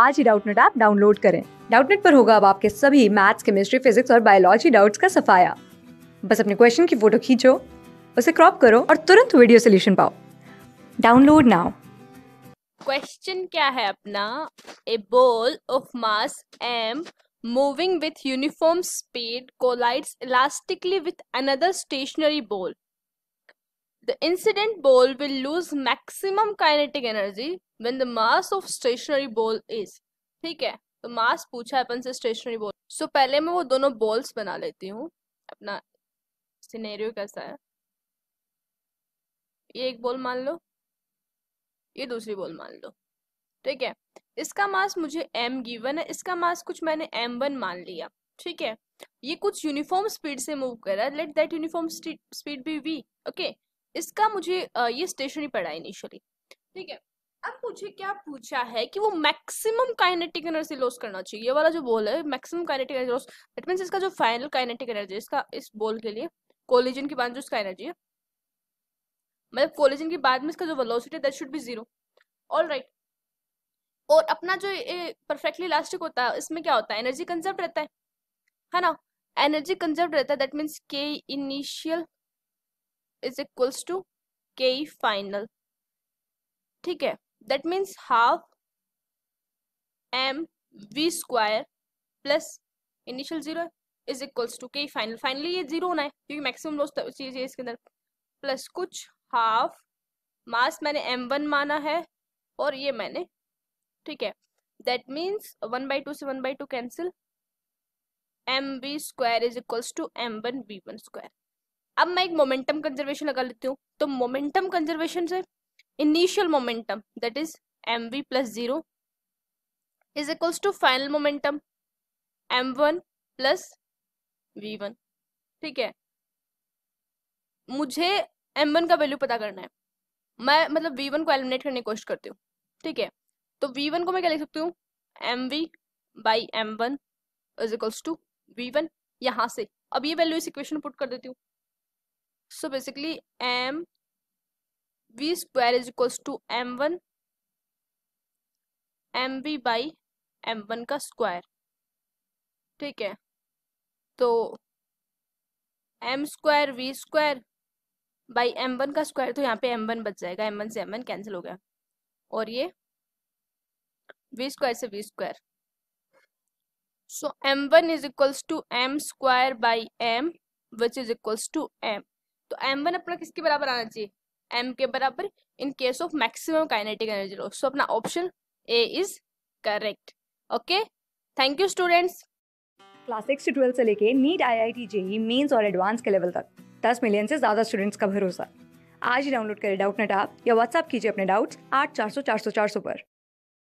आज ही Doubtnet app download करें डाउटनेट पर होगा अब आपके सभी मैथ्स केमिस्ट्री फिजिक्स और बायोलॉजी डाउट्स का सफाया बस अपने क्वेश्चन की फोटो खींचो उसे क्रॉप करो और तुरंत वीडियो सोल्यूशन पाओ डाउनलोड नाउ क्वेश्चन क्या है अपना a ball of mass M moving with uniform speed collides elastically with another stationary ball the incident ball will lose maximum kinetic energy when the mass of stationary ball is ठीक है तो मास पूछा है अपन से stationery ball so पहले मैं वो दोनों बॉल्स बना लेती हूँ अपना सिनेरियो कैसा है ये एक बॉल मान लो ये दूसरी बॉल मान लो ठीक है इसका मास मुझे एम गिवन है इसका मास कुछ मैंने एम वन मान लिया ठीक है ये कुछ यूनिफॉर्म स्पीड से मूव कर रहा है let that uniform speed be V okay इसका मुझे ये स्टेशनरी पड़ा इनिशियली ठीक है अब मुझे क्या पूछा है कि वो मैक्सिमम काइनेटिक एनर्जी लॉस करना चाहिए ये वाला जो बोल है maximum kinetic energy loss that means इसका जो फाइनल काइनेटिक एनर्जी इसका इस बोल के लिए कोलिजन के बाद जो इसका एनर्जी है मतलब कोलिजन के बाद में इसका जो velocity that should be zero all right और अपना जो ये परफेक्टली इलास्टिक होता है इसमें क्या होता है एनर्जी कंजर्व रहता है है ना एनर्जी कंजर्व रहता है that means K initial is equals to K final ठीक है that means half m v square plus initial zero is equals to K final finally ये जीरो होना है क्योंकि मैक्सिमम लॉस चीज है इसके अंदर प्लस कुछ हाफ मास मैंने एम वन माना है और ये मैंने ठीक है that means one by two से one by two cancel M V square is equals to M one V one square अब मैं एक मोमेंटम कंजर्वेशन लगा लेती हूँ तो मोमेंटम कंजर्वेशन से initial momentum that is mv plus 0 is equals to final momentum m1 plus V one ठीक है मुझे एम वन का वैल्यू पता करना है मैं मतलब वी वन को एलिमिनेट करने की कोशिश करती हूँ ठीक है तो वी वन को मैं क्या लिख सकती हूँ M V by M one is equals to V one यहाँ से अब ये वैल्यू इस इक्वेशन पुट कर देती हूँ so basically M V square is equals to M one M B by M one का स्क्वायर ठीक है तो M square V square by M one का स्क्वायर तो यहाँ पे एम वन बच जाएगा एम वन से एम वन कैंसिल हो गया और ये वी स्क्वायर से V square so M one is equals to M square by M which is equals to M तो एम वन अपना किसके बराबर आना चाहिए एम के बराबर in case of maximum kinetic energy loss so अपना option A is correct okay thank you students class six से ट्वेल्थ से लेके NEET I I T JEE Mains और एडवांस के लेवल तक दस मिलियन से ज़्यादा स्टूडेंट्स का भरोसा आज ही डाउनलोड करें डाउट नेट आप या व्हाट्सअप कीजिए अपने डाउट्स आठ चार सौ चार सौ चार सौ पर